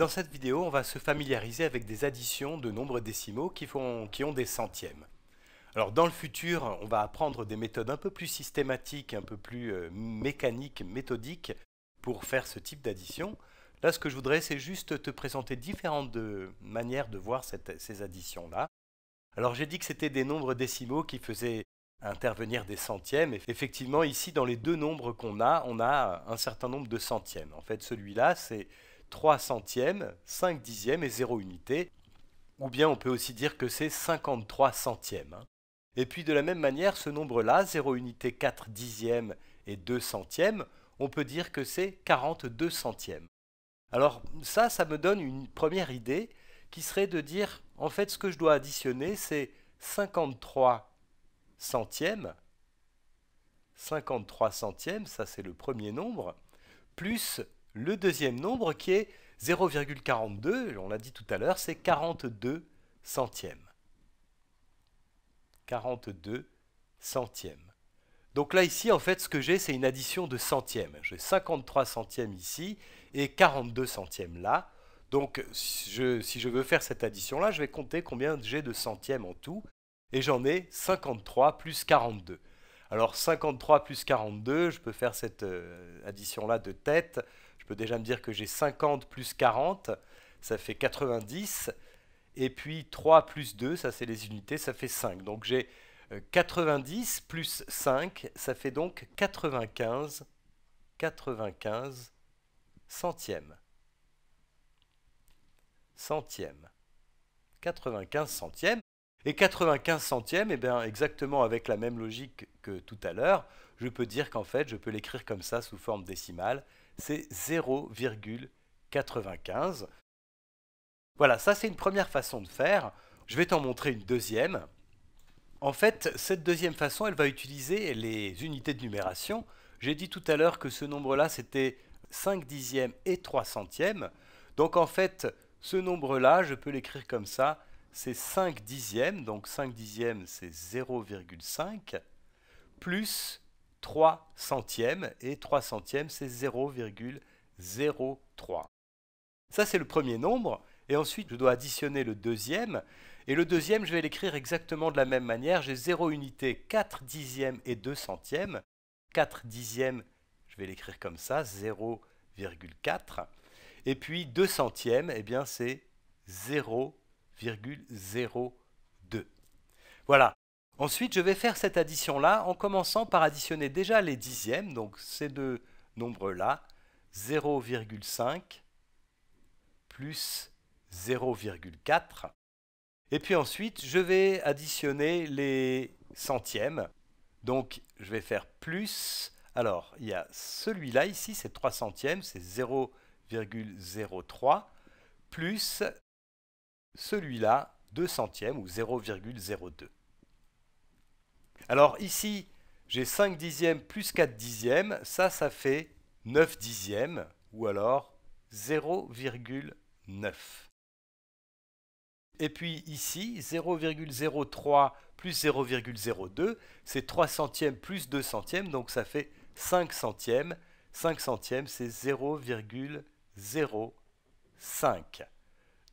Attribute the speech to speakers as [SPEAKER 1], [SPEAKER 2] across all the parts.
[SPEAKER 1] Dans cette vidéo, on va se familiariser avec des additions de nombres décimaux qui, font, qui, ont des centièmes. Alors dans le futur, on va apprendre des méthodes un peu plus systématiques, un peu plus euh, mécaniques, méthodiques pour faire ce type d'addition. Là, ce que je voudrais, c'est juste te présenter différentes euh, manières de voir ces additions-là. Alors j'ai dit que c'était des nombres décimaux qui faisaient intervenir des centièmes. Effectivement, ici, dans les deux nombres qu'on a, on a un certain nombre de centièmes. En fait, celui-là, c'est 3 centièmes, 5 dixièmes et 0 unité. Ou bien on peut aussi dire que c'est 53 centièmes. Hein. Et puis de la même manière, ce nombre-là, 0 unité, 4 dixièmes et 2 centièmes, on peut dire que c'est 42 centièmes. Alors ça, ça me donne une première idée qui serait de dire, en fait, ce que je dois additionner, c'est 53 centièmes, 53 centièmes, ça c'est le premier nombre, plus le deuxième nombre qui est 0,42, on l'a dit tout à l'heure, c'est 42 centièmes. 42 centièmes. Donc là, ici, en fait, ce que j'ai, c'est une addition de centièmes. J'ai 53 centièmes ici et 42 centièmes là. Donc, si je veux faire cette addition-là, je vais compter combien j'ai de centièmes en tout. Et j'en ai 53 plus 42. Alors 53 plus 42, je peux faire cette euh, addition-là de tête. Je peux déjà me dire que j'ai 50 plus 40, ça fait 90. Et puis 3 plus 2, ça c'est les unités, ça fait 5. Donc j'ai 90 euh, plus 5, ça fait donc 95, 95 centièmes. Centièmes. 95 centièmes. Et 95 centièmes, et eh bien exactement avec la même logique que tout à l'heure, je peux dire qu'en fait, je peux l'écrire comme ça sous forme décimale, c'est 0,95. Voilà, ça c'est une première façon de faire. Je vais t'en montrer une deuxième. En fait, cette deuxième façon, elle va utiliser les unités de numération. J'ai dit tout à l'heure que ce nombre-là, c'était 5 dixièmes et 3 centièmes. Donc en fait, ce nombre-là, je peux l'écrire comme ça, c'est 5 dixièmes, donc 5 dixièmes c'est 0,5, plus 3 centièmes, et 3 centièmes c'est 0,03. Ça c'est le premier nombre, et ensuite je dois additionner le deuxième, et le deuxième je vais l'écrire exactement de la même manière, j'ai 0 unité, 4 dixièmes et 2 centièmes, 4 dixièmes je vais l'écrire comme ça, 0,4, et puis 2 centièmes, et eh bien c'est 0,4. 0,02. Voilà. Ensuite, je vais faire cette addition-là en commençant par additionner déjà les dixièmes, donc ces deux nombres-là, 0,5 plus 0,4. Et puis ensuite, je vais additionner les centièmes. Donc, je vais faire plus. Alors, il y a celui-là ici, c'est 3 centièmes, c'est 0,03, plus celui-là 2 centièmes ou 0,02. Alors ici, j'ai 5 dixièmes plus 4 dixièmes, ça, ça fait 9 dixièmes, ou alors 0,9. Et puis ici, 0,03 plus 0,02, c'est 3 centièmes plus 2 centièmes, donc ça fait 5 centièmes. 5 centièmes, c'est 0,05.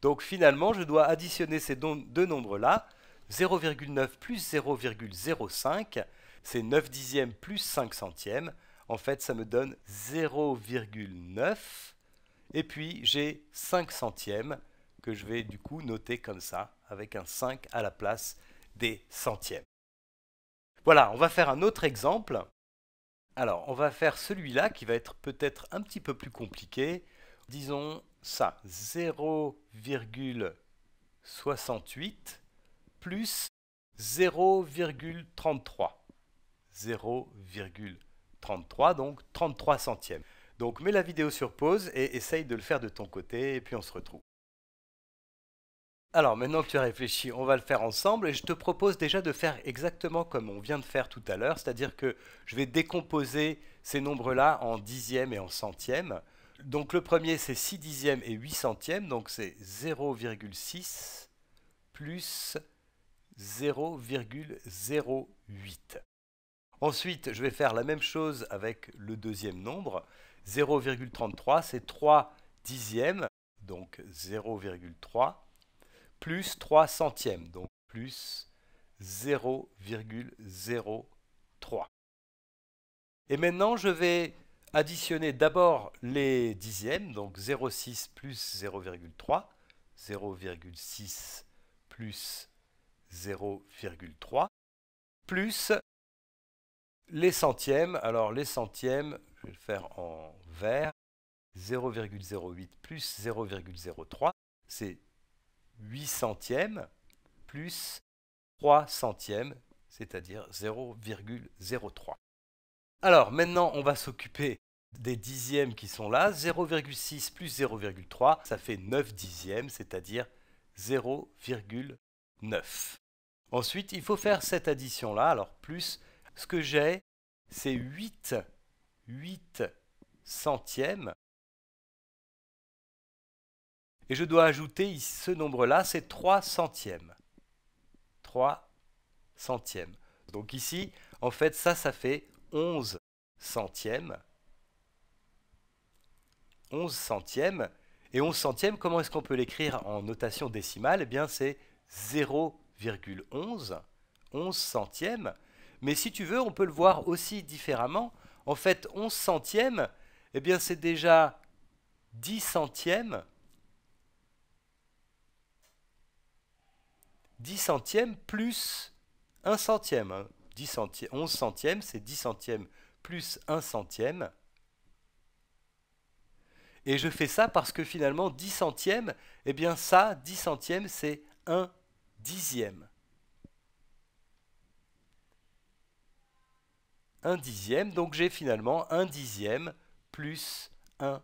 [SPEAKER 1] Donc finalement, je dois additionner ces deux nombres-là, 0,9 plus 0,05, c'est 9 dixièmes plus 5 centièmes. En fait, ça me donne 0,9. Et puis, j'ai 5 centièmes que je vais du coup noter comme ça, avec un 5 à la place des centièmes. Voilà, on va faire un autre exemple. Alors, on va faire celui-là qui va être peut-être un petit peu plus compliqué disons ça, 0,68 plus 0,33. 0,33, donc 33 centièmes. Donc mets la vidéo sur pause et essaye de le faire de ton côté, et puis on se retrouve. Alors maintenant que tu as réfléchi, on va le faire ensemble et je te propose déjà de faire exactement comme on vient de faire tout à l'heure, c'est-à-dire que je vais décomposer ces nombres-là en dixièmes et en centièmes. Donc le premier, c'est 6 dixièmes et 8 centièmes, donc c'est 0,6 plus 0,08. Ensuite, je vais faire la même chose avec le deuxième nombre. 0,33, c'est 3 dixièmes, donc 0,3, plus 3 centièmes, donc plus 0,03. Et maintenant, je vais additionner d'abord les dixièmes, donc 0,6 plus 0,3, 0,6 plus 0,3, plus les centièmes. Alors les centièmes, je vais le faire en vert, 0,08 plus 0,03, c'est 8 centièmes plus 3 centièmes, c'est-à-dire 0,03. Alors maintenant, on va s'occuper des dixièmes qui sont là. 0,6 plus 0,3, ça fait 9 dixièmes, c'est-à-dire 0,9. Ensuite, il faut faire cette addition-là. Alors plus, ce que j'ai, c'est 8, 8 centièmes. Et je dois ajouter ce nombre-là, c'est 3 centièmes. 3 centièmes. Donc ici, en fait, ça, ça fait 11 centièmes. 11 centièmes. Et 11 centièmes, comment est-ce qu'on peut l'écrire en notation décimale Eh bien, c'est 0,11. 11 centièmes. Mais si tu veux, on peut le voir aussi différemment. En fait, 11 centièmes, eh bien, c'est déjà 10 centièmes. 10 centièmes plus 1 centième. Hein. 11 centièmes, c'est 10 centièmes plus 1 centième. Et je fais ça parce que finalement, 10 centièmes, eh bien ça, 10 centièmes, c'est 1 dixième. 1 dixième, donc j'ai finalement 1 dixième plus 1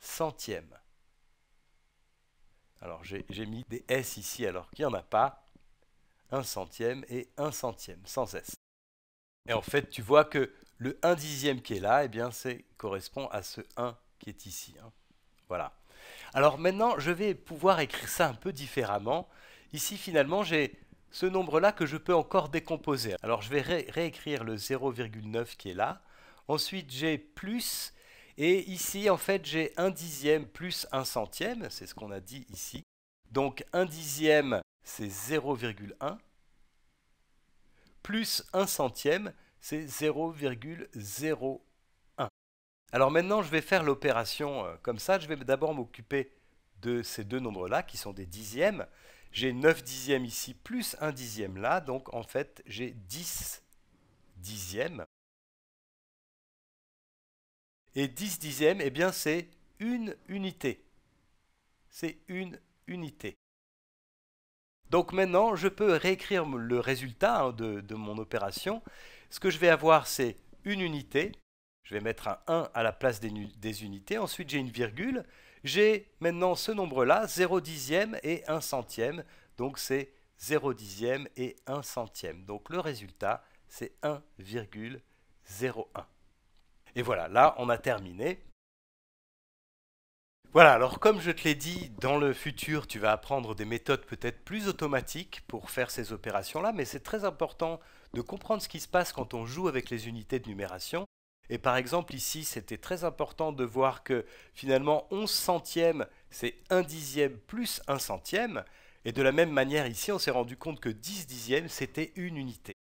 [SPEAKER 1] centième. Alors j'ai mis des S ici alors qu'il n'y en a pas. 1 centième et 1 centième, sans S. Et en fait, tu vois que le 1 dixième qui est là, eh bien, c'est correspond à ce 1 qui est ici. Hein. Voilà. Alors maintenant, je vais pouvoir écrire ça un peu différemment. Ici, finalement, j'ai ce nombre-là que je peux encore décomposer. Alors je vais réécrire le 0,9 qui est là. Ensuite, j'ai plus. Et ici, en fait, j'ai 1 dixième plus 1 centième. C'est ce qu'on a dit ici. Donc 1 dixième c'est 0,1, plus 1 centième, c'est 0,01. Alors maintenant, je vais faire l'opération euh, comme ça. Je vais d'abord m'occuper de ces deux nombres-là, qui sont des dixièmes. J'ai 9 dixièmes ici, plus 1 dixième là, donc en fait, j'ai 10 dixièmes. Et 10 dixièmes, eh bien, c'est une unité. C'est une unité. Donc maintenant, je peux réécrire le résultat hein, de, mon opération. Ce que je vais avoir, c'est une unité. Je vais mettre un 1 à la place des, des unités. Ensuite, j'ai une virgule. J'ai maintenant ce nombre-là, 0 dixième et 1 centième. Donc c'est 0 dixième et 1 centième. Donc le résultat, c'est 1,01. Et voilà, là, on a terminé. Voilà, alors comme je te l'ai dit, dans le futur, tu vas apprendre des méthodes peut-être plus automatiques pour faire ces opérations-là, mais c'est très important de comprendre ce qui se passe quand on joue avec les unités de numération. Et par exemple, ici, c'était très important de voir que finalement, 11 centièmes, c'est 1 dixième plus 1 centième. Et de la même manière, ici, on s'est rendu compte que 10 dixièmes, c'était une unité.